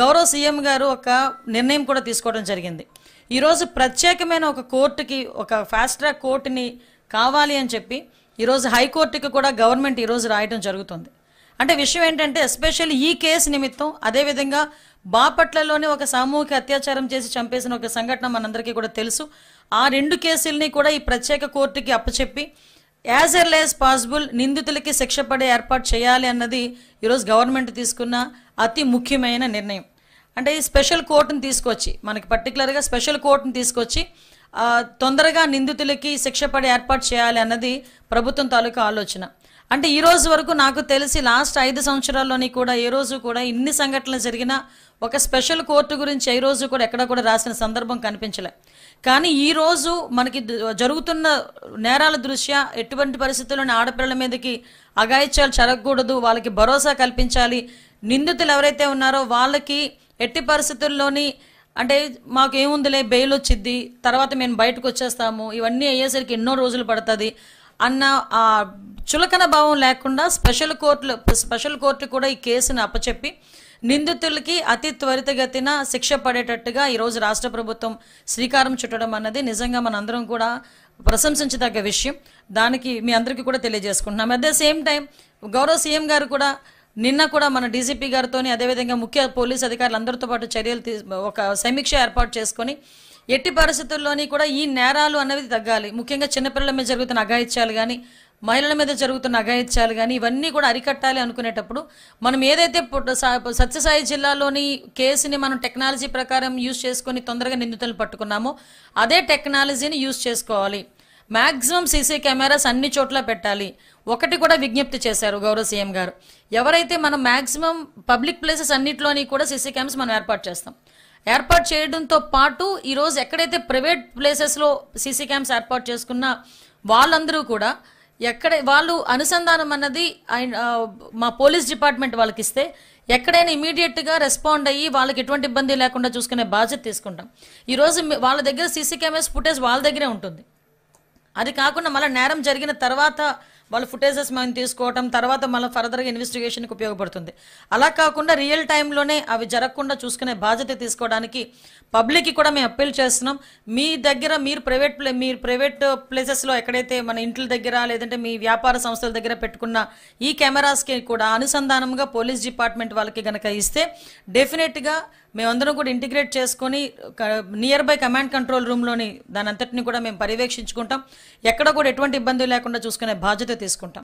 గౌరవ సీఎం గారు ఒక నిర్ణయం కూడా తీసుకోవడం జరిగింది ఈరోజు ప్రత్యేకమైన ఒక కోర్టుకి ఒక ఫాస్ట్ ట్రాక్ కోర్టుని కావాలి అని చెప్పి ఈరోజు హైకోర్టుకి కూడా గవర్నమెంట్ ఈరోజు రాయడం జరుగుతుంది అంటే విషయం ఏంటంటే ఎస్పెషల్లీ ఈ కేసు నిమిత్తం అదేవిధంగా బాపట్లలోనే ఒక సామూహిక అత్యాచారం చేసి చంపేసిన ఒక సంఘటన మనందరికీ కూడా తెలుసు ఆ రెండు కేసుల్ని కూడా ఈ ప్రత్యేక కోర్టుకి అప్పచెప్పి యాజ్ ఎర్లీ యాజ్ పాసిబుల్ నిందితులకి శిక్ష పడే ఏర్పాటు చేయాలి అన్నది ఈరోజు గవర్నమెంట్ తీసుకున్న అతి ముఖ్యమైన నిర్ణయం అంటే ఈ స్పెషల్ కోర్టును తీసుకొచ్చి మనకి పర్టికులర్గా స్పెషల్ కోర్టును తీసుకొచ్చి తొందరగా నిందితులకి శిక్ష పడి ఏర్పాటు చేయాలి అన్నది ప్రభుత్వం తాలూకా ఆలోచన అంటే ఈ రోజు వరకు నాకు తెలిసి లాస్ట్ ఐదు సంవత్సరాల్లోని కూడా ఏ రోజు కూడా ఇన్ని సంఘటనలు జరిగిన ఒక స్పెషల్ కోర్టు గురించి ఏ రోజు కూడా ఎక్కడ కూడా రాసిన సందర్భం కనిపించలే కానీ ఈ రోజు మనకి జరుగుతున్న నేరాల దృష్ట్యా ఎటువంటి పరిస్థితుల్లోని ఆడపిల్లల మీదకి అగాయిత్యాలు జరగకూడదు వాళ్ళకి భరోసా కల్పించాలి నిందితులు ఎవరైతే ఉన్నారో వాళ్ళకి ఎట్టి పరిస్థితుల్లోని అంటే మాకు ఏముందిలే బెయిల్ వచ్చిద్ది తర్వాత మేము బయటకు వచ్చేస్తాము ఇవన్నీ అయ్యేసరికి ఎన్నో రోజులు పడుతుంది అన్న ఆ చులకన భావం లేకుండా స్పెషల్ కోర్టులు స్పెషల్ కోర్టు కూడా ఈ కేసును అప్పచెప్పి నిందితులకి అతి త్వరితగతిన శిక్ష పడేటట్టుగా ఈరోజు రాష్ట్ర ప్రభుత్వం శ్రీకారం చుట్టడం అన్నది నిజంగా మనందరం కూడా ప్రశంసించదగ్గ విషయం దానికి మీ అందరికీ కూడా తెలియజేసుకుంటున్నాం అట్ ద సేమ్ టైం గౌరవ సీఎం గారు కూడా నిన్న కూడా మన డీజీపీ గారితో అదేవిధంగా ముఖ్య పోలీస్ అధికారులు అందరితో పాటు చర్యలు ఒక సమీక్ష ఏర్పాటు చేసుకొని ఎట్టి పరిస్థితుల్లోని కూడా ఈ నేరాలు అనేవి తగ్గాలి ముఖ్యంగా చిన్నపిల్లల మీద జరుగుతున్న అఘాయిత్యాలు కానీ మహిళల మీద జరుగుతున్న అఘాయిత్యాలు కానీ ఇవన్నీ కూడా అరికట్టాలి అనుకునేటప్పుడు మనం ఏదైతే సత్యసాయి జిల్లాలోని కేసుని మనం టెక్నాలజీ ప్రకారం యూజ్ చేసుకొని తొందరగా నిందితులు పట్టుకున్నామో అదే టెక్నాలజీని యూజ్ చేసుకోవాలి మ్యాక్సిమం సీసీ కెమెరాస్ అన్ని చోట్ల పెట్టాలి ఒకటి కూడా విజ్ఞప్తి చేశారు గౌరవ సీఎం గారు ఎవరైతే మనం మ్యాక్సిమం పబ్లిక్ ప్లేసెస్ అన్నింటిలోని కూడా సీసీ కెమెరాస్ మనం ఏర్పాటు చేస్తాం ఏర్పాటు చేయడంతో పాటు ఈరోజు ఎక్కడైతే ప్రైవేట్ ప్లేసెస్లో సీసీ క్యామ్స్ ఏర్పాటు చేసుకున్న వాళ్ళందరూ కూడా ఎక్కడ వాళ్ళు అనుసంధానం అన్నది మా పోలీస్ డిపార్ట్మెంట్ వాళ్ళకి ఇస్తే ఎక్కడైనా ఇమీడియట్గా రెస్పాండ్ అయ్యి వాళ్ళకి ఎటువంటి ఇబ్బంది లేకుండా చూసుకునే బాధ్యత తీసుకుంటాం ఈరోజు వాళ్ళ దగ్గర సీసీ కెమెరాస్ ఫుటేజ్ వాళ్ళ దగ్గరే ఉంటుంది అది కాకుండా మళ్ళీ నేరం జరిగిన తర్వాత వాళ్ళ ఫుటేజెస్ మనం తీసుకోవటం తర్వాత మళ్ళీ ఫర్దర్గా ఇన్వెస్టిగేషన్కి ఉపయోగపడుతుంది అలా కాకుండా రియల్ టైంలోనే అవి జరగకుండా చూసుకునే బాధ్యత తీసుకోవడానికి పబ్లిక్కి కూడా మేము అప్పీల్ చేస్తున్నాం మీ దగ్గర మీరు ప్రైవేట్ ప్లే మీరు ప్రైవేట్ ప్లేసెస్లో ఎక్కడైతే మన ఇంట్ల దగ్గర లేదంటే మీ వ్యాపార సంస్థల దగ్గర పెట్టుకున్న ఈ కెమెరాస్కి కూడా అనుసంధానంగా పోలీస్ డిపార్ట్మెంట్ వాళ్ళకి గనక ఇస్తే డెఫినెట్గా మేమందరం కూడా ఇంటిగ్రేట్ చేసుకొని నియర్ బై కమాండ్ కంట్రోల్ రూమ్లోని దాని అంతటిని కూడా మేము పర్యవేక్షించుకుంటాం ఎక్కడ కూడా ఎటువంటి ఇబ్బంది లేకుండా చూసుకునే బాధ్యత this content